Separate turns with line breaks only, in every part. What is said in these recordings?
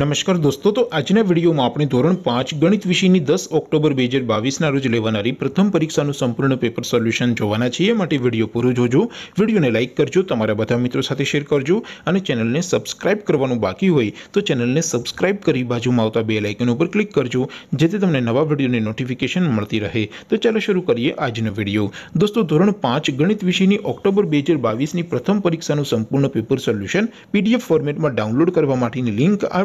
नमस्कार दोस्तों तो आज ने वीडियो मा आपने ધોરણ 5 ગણિત વિષયની 10 ઓક્ટોબર 2022 ના રોજ લેવાણારી પ્રથમ પરીક્ષા નું સંપૂર્ણ પેપર સોલ્યુશન જોવાના છે એ માટે વિડિયો પૂરો જોજો વિડિયોને લાઈક કરજો તમારા બધા મિત્રો સાથે શેર કરજો અને ચેનલને સબ્સ્ક્રાઇબ કરવાનું બાકી હોય તો ચેનલને સબ્સ્ક્રાઇબ કરી બાજુમાં આવતા બેલ આઇકન ઉપર ક્લિક કરજો જેથી તમને નવા વિડિયોની નોટિફિકેશન મળતી રહે તો ચાલો શરૂ કરીએ આજનો વિડિયો દોસ્તો ધોરણ 5 ગણિત વિષયની ઓક્ટોબર 2022 ની પ્રથમ પરીક્ષા નું સંપૂર્ણ પેપર સોલ્યુશન PDF ફોર્મેટમાં ડાઉનલોડ કરવા માટેની લિંક આ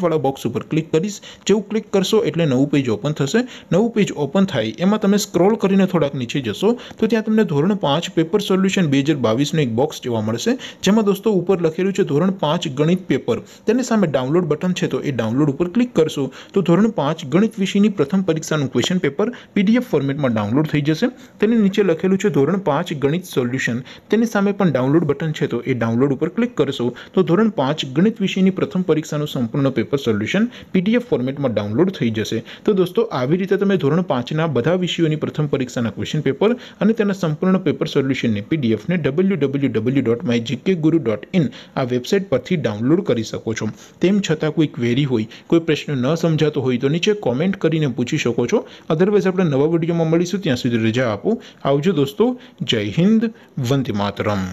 બોક્સ ઉપર ક્લિક કરશો જેવું ક્લિક કરશો એટલે નવું પેજ ઓપન થશે નવું પેજ ઓપન થાય એમાં તમે સ્ક્રોલ કરીને થોડાક નીચે જશો તો ત્યાં તમને ધોરણ 5 પેપર સોલ્યુશન 2022 નો એક બોક્સ જોવા મળશે જેમાં દોસ્તો ઉપર લખેલું છે ધોરણ 5 ગણિત પેપર તેની સામે ડાઉનલોડ બટન છે તો એ ડાઉનલોડ ઉપર ક્લિક કરશો તો ધોરણ 5 ગણિત વિષયની પ્રથમ પરીક્ષાનું ક્વેશ્ચન પેપર પીડીએફ ફોર્મેટમાં ડાઉનલોડ થઈ જશે તેની નીચે લખેલું છે ધોરણ 5 ગણિત સોલ્યુશન તેની સામે પણ ડાઉનલોડ બટન છે તો એ ડાઉનલોડ ઉપર ક્લિક કરશો તો ધોરણ 5 ગણિત વિષયની પ્રથમ પરીક્ષાનું સંપૂર્ણ કો સોલ્યુશન પીડીએફ ફોર્મેટમાં ડાઉનલોડ થઈ જશે તો દોસ્તો આવી રીતે તમે ધોરણ 5 ના બધા વિષયોની પ્રથમ પરીક્ષાના ક્વેશ્ચન પેપર અને તેના સંપૂર્ણ પેપર સોલ્યુશન ને પીડીએફ ને www.mygkguru.in આ વેબસાઈટ પરથી ડાઉનલોડ કરી શકો છો તેમ છતાં કોઈ ક્વેરી હોય કોઈ પ્રશ્ન ન સમજાતો હોય તો નીચે કમેન્ટ કરીને પૂછી શકો છો અધરવાઈસ આપણે નવા વિડિયોમાં મળીશું ત્યાં સુધી રજા આપો આવજો દોસ્તો જય હિન્દ વંદે માતરમ